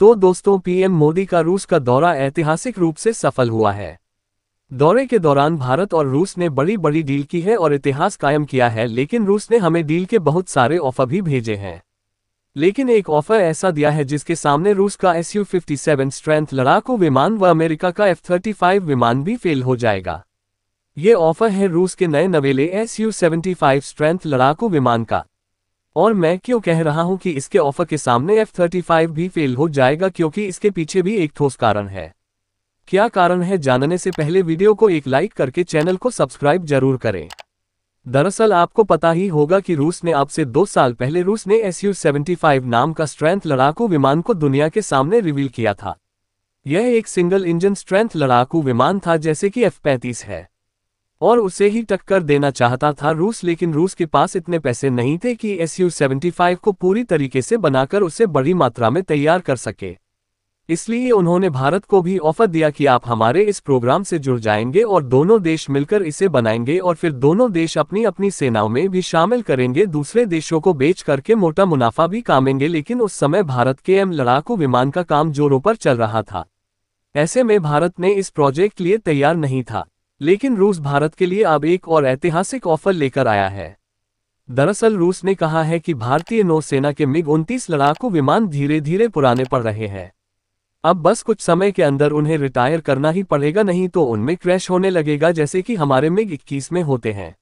तो दोस्तों पीएम मोदी का रूस का दौरा ऐतिहासिक रूप से सफल हुआ है दौरे के दौरान भारत और रूस ने बड़ी बड़ी डील की है और इतिहास कायम किया है लेकिन रूस ने हमें डील के बहुत सारे ऑफर भी भेजे हैं लेकिन एक ऑफर ऐसा दिया है जिसके सामने रूस का S U fifty seven strength लड़ाकू विमान व अमेरिका का एफ थर्टी फाइव विमान भी फेल हो जाएगा ये ऑफर है रूस के नए नवेले एस यू स्ट्रेंथ लड़ाकू विमान का और मैं क्यों कह रहा हूं कि इसके ऑफर के सामने F-35 भी फेल हो जाएगा क्योंकि इसके पीछे भी एक ठोस कारण है क्या कारण है जानने से पहले वीडियो को एक लाइक करके चैनल को सब्सक्राइब जरूर करें दरअसल आपको पता ही होगा कि रूस ने अब से दो साल पहले रूस ने एस यू नाम का स्ट्रेंथ लड़ाकू विमान को दुनिया के सामने रिवील किया था यह एक सिंगल इंजन स्ट्रेंथ लड़ाकू विमान था जैसे कि एफ पैंतीस है और उसे ही टक्कर देना चाहता था रूस लेकिन रूस के पास इतने पैसे नहीं थे कि एस यू को पूरी तरीके से बनाकर उसे बड़ी मात्रा में तैयार कर सके इसलिए उन्होंने भारत को भी ऑफर दिया कि आप हमारे इस प्रोग्राम से जुड़ जाएंगे और दोनों देश मिलकर इसे बनाएंगे और फिर दोनों देश अपनी अपनी सेनाओं में भी शामिल करेंगे दूसरे देशों को बेच करके मोटा मुनाफा भी कामेंगे लेकिन उस समय भारत के एम लड़ाकू विमान का काम जोरों पर चल रहा था ऐसे में भारत ने इस प्रोजेक्ट लिए तैयार नहीं था लेकिन रूस भारत के लिए अब एक और ऐतिहासिक ऑफर लेकर आया है दरअसल रूस ने कहा है कि भारतीय नौसेना के मिग उनतीस लड़ाकू विमान धीरे धीरे पुराने पड़ रहे हैं अब बस कुछ समय के अंदर उन्हें रिटायर करना ही पड़ेगा नहीं तो उनमें क्रैश होने लगेगा जैसे कि हमारे मिग इक्कीस में होते हैं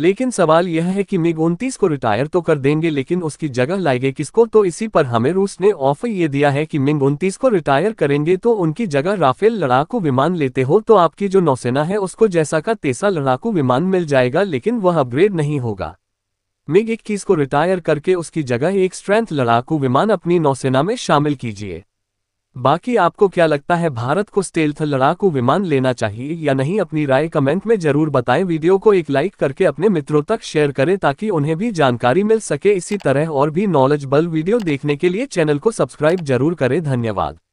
लेकिन सवाल यह है कि मिग उनतीस को रिटायर तो कर देंगे लेकिन उसकी जगह लाएंगे किसको तो इसी पर हमें रूस ने ऑफर ये दिया है कि मिग उनतीस को रिटायर करेंगे तो उनकी जगह राफेल लड़ाकू विमान लेते हो तो आपकी जो नौसेना है उसको जैसा का तेसा लड़ाकू विमान मिल जाएगा लेकिन वह अपग्रेड नहीं होगा मिग इक्कीस को रिटायर करके उसकी जगह एक स्ट्रेंथ लड़ाकू विमान अपनी नौसेना में शामिल कीजिए बाकी आपको क्या लगता है भारत को स्टेल्थ लड़ाकू विमान लेना चाहिए या नहीं अपनी राय कमेंट में जरूर बताएं वीडियो को एक लाइक करके अपने मित्रों तक शेयर करें ताकि उन्हें भी जानकारी मिल सके इसी तरह और भी नॉलेजबल वीडियो देखने के लिए चैनल को सब्सक्राइब जरूर करें धन्यवाद